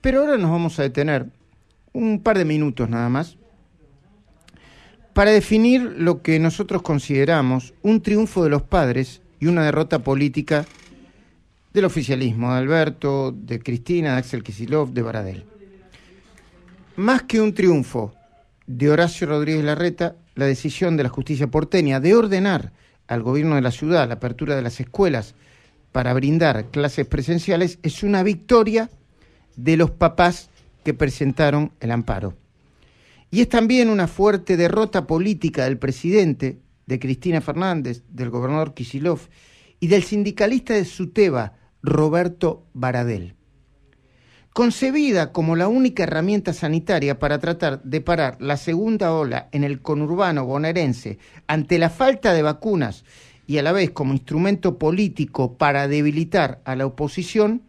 Pero ahora nos vamos a detener un par de minutos nada más para definir lo que nosotros consideramos un triunfo de los padres y una derrota política del oficialismo, de Alberto, de Cristina, de Axel Kisilov, de Baradel. Más que un triunfo de Horacio Rodríguez Larreta, la decisión de la justicia porteña de ordenar al gobierno de la ciudad la apertura de las escuelas para brindar clases presenciales es una victoria de los papás que presentaron el amparo. Y es también una fuerte derrota política del presidente, de Cristina Fernández, del gobernador Kisilov y del sindicalista de Suteba, Roberto Baradel. Concebida como la única herramienta sanitaria para tratar de parar la segunda ola en el conurbano bonaerense ante la falta de vacunas y a la vez como instrumento político para debilitar a la oposición,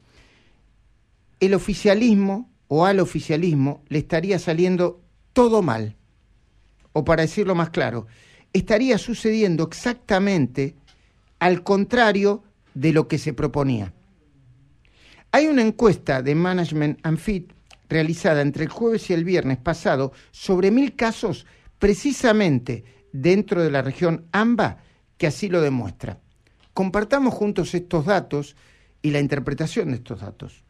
el oficialismo o al oficialismo le estaría saliendo todo mal. O para decirlo más claro, estaría sucediendo exactamente al contrario de lo que se proponía. Hay una encuesta de Management and Fit realizada entre el jueves y el viernes pasado sobre mil casos precisamente dentro de la región AMBA que así lo demuestra. Compartamos juntos estos datos y la interpretación de estos datos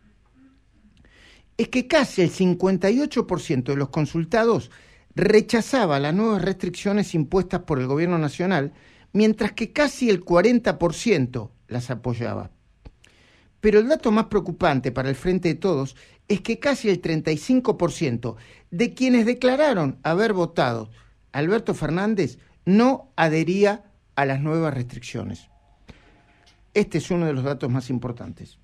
es que casi el 58% de los consultados rechazaba las nuevas restricciones impuestas por el gobierno nacional, mientras que casi el 40% las apoyaba. Pero el dato más preocupante para el Frente de Todos es que casi el 35% de quienes declararon haber votado Alberto Fernández no adhería a las nuevas restricciones. Este es uno de los datos más importantes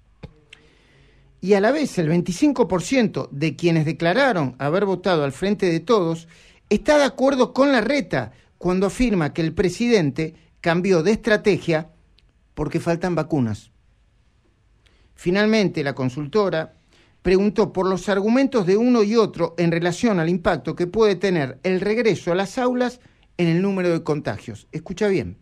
y a la vez el 25% de quienes declararon haber votado al frente de todos está de acuerdo con la reta cuando afirma que el presidente cambió de estrategia porque faltan vacunas. Finalmente, la consultora preguntó por los argumentos de uno y otro en relación al impacto que puede tener el regreso a las aulas en el número de contagios. Escucha bien,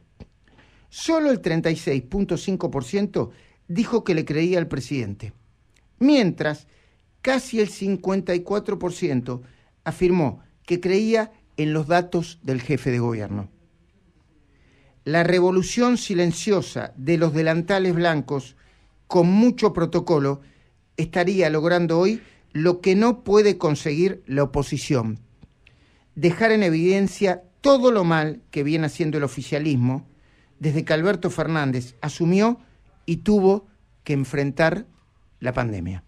solo el 36.5% dijo que le creía al presidente mientras casi el 54% afirmó que creía en los datos del jefe de gobierno. La revolución silenciosa de los delantales blancos, con mucho protocolo, estaría logrando hoy lo que no puede conseguir la oposición, dejar en evidencia todo lo mal que viene haciendo el oficialismo desde que Alberto Fernández asumió y tuvo que enfrentar la pandemia.